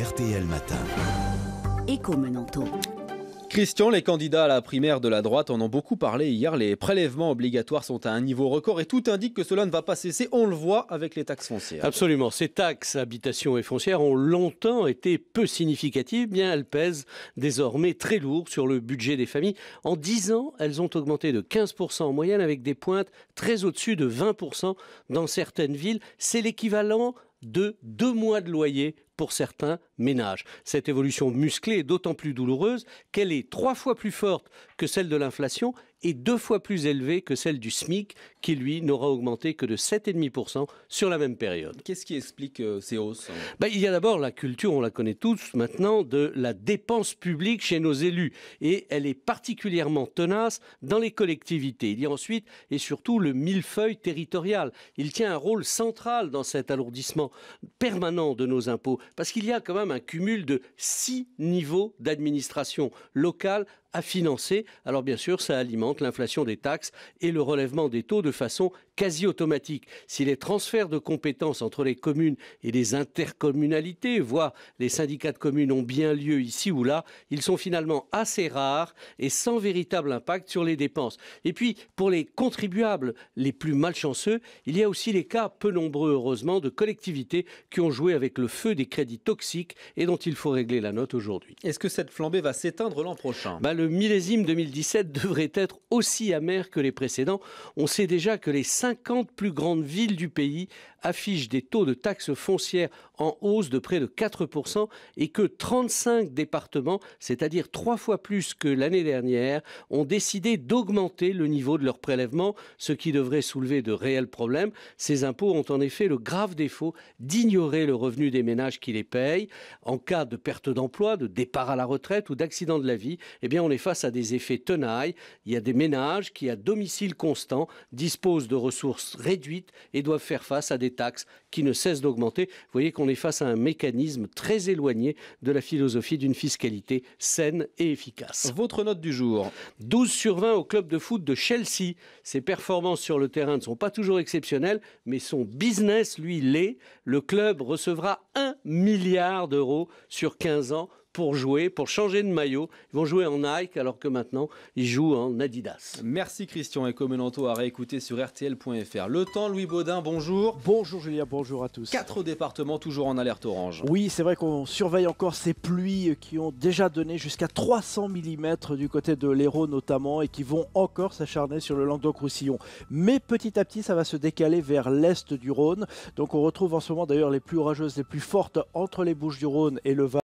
RTL Matin. Écho Christian, les candidats à la primaire de la droite en ont beaucoup parlé hier. Les prélèvements obligatoires sont à un niveau record et tout indique que cela ne va pas cesser. On le voit avec les taxes foncières. Absolument. Ces taxes, habitation et foncières, ont longtemps été peu significatives. Bien, elles pèsent désormais très lourd sur le budget des familles. En 10 ans, elles ont augmenté de 15% en moyenne avec des pointes très au-dessus de 20% dans certaines villes. C'est l'équivalent de deux mois de loyer pour certains ménages. Cette évolution musclée est d'autant plus douloureuse qu'elle est trois fois plus forte que celle de l'inflation et deux fois plus élevée que celle du SMIC, qui lui n'aura augmenté que de 7,5% sur la même période. Qu'est-ce qui explique euh, ces hausses hein ben, Il y a d'abord la culture, on la connaît tous maintenant, de la dépense publique chez nos élus. Et elle est particulièrement tenace dans les collectivités. Il y a ensuite et surtout le millefeuille territorial. Il tient un rôle central dans cet alourdissement permanent de nos impôts parce qu'il y a quand même un cumul de six niveaux d'administration locale à financer. Alors bien sûr, ça alimente l'inflation des taxes et le relèvement des taux de façon quasi automatique. Si les transferts de compétences entre les communes et les intercommunalités, voire les syndicats de communes, ont bien lieu ici ou là, ils sont finalement assez rares et sans véritable impact sur les dépenses. Et puis, pour les contribuables les plus malchanceux, il y a aussi les cas peu nombreux, heureusement, de collectivités qui ont joué avec le feu des crédits toxiques et dont il faut régler la note aujourd'hui. Est-ce que cette flambée va s'éteindre l'an prochain bah, le millésime 2017 devrait être aussi amer que les précédents. On sait déjà que les 50 plus grandes villes du pays affiche des taux de taxes foncières en hausse de près de 4% et que 35 départements, c'est-à-dire trois fois plus que l'année dernière, ont décidé d'augmenter le niveau de leur prélèvement, ce qui devrait soulever de réels problèmes. Ces impôts ont en effet le grave défaut d'ignorer le revenu des ménages qui les payent. En cas de perte d'emploi, de départ à la retraite ou d'accident de la vie, eh bien on est face à des effets tenailles. Il y a des ménages qui, à domicile constant, disposent de ressources réduites et doivent faire face à des taxes qui ne cessent d'augmenter. Vous voyez qu'on est face à un mécanisme très éloigné de la philosophie d'une fiscalité saine et efficace. Votre note du jour 12 sur 20 au club de foot de Chelsea. Ses performances sur le terrain ne sont pas toujours exceptionnelles, mais son business, lui, l'est. Le club recevra 1 milliard d'euros sur 15 ans pour jouer, pour changer de maillot. Ils vont jouer en Nike alors que maintenant, ils jouent en Adidas. Merci Christian et Comenanto à réécouter sur RTL.fr. Le temps, Louis Baudin, bonjour. Bonjour Julia. bonjour à tous. Quatre départements toujours en alerte orange. Oui, c'est vrai qu'on surveille encore ces pluies qui ont déjà donné jusqu'à 300 mm du côté de l'Hérault notamment et qui vont encore s'acharner sur le Languedoc-Roussillon. Mais petit à petit, ça va se décaler vers l'est du Rhône. Donc on retrouve en ce moment d'ailleurs les plus orageuses, les plus fortes entre les Bouches du Rhône et le Val.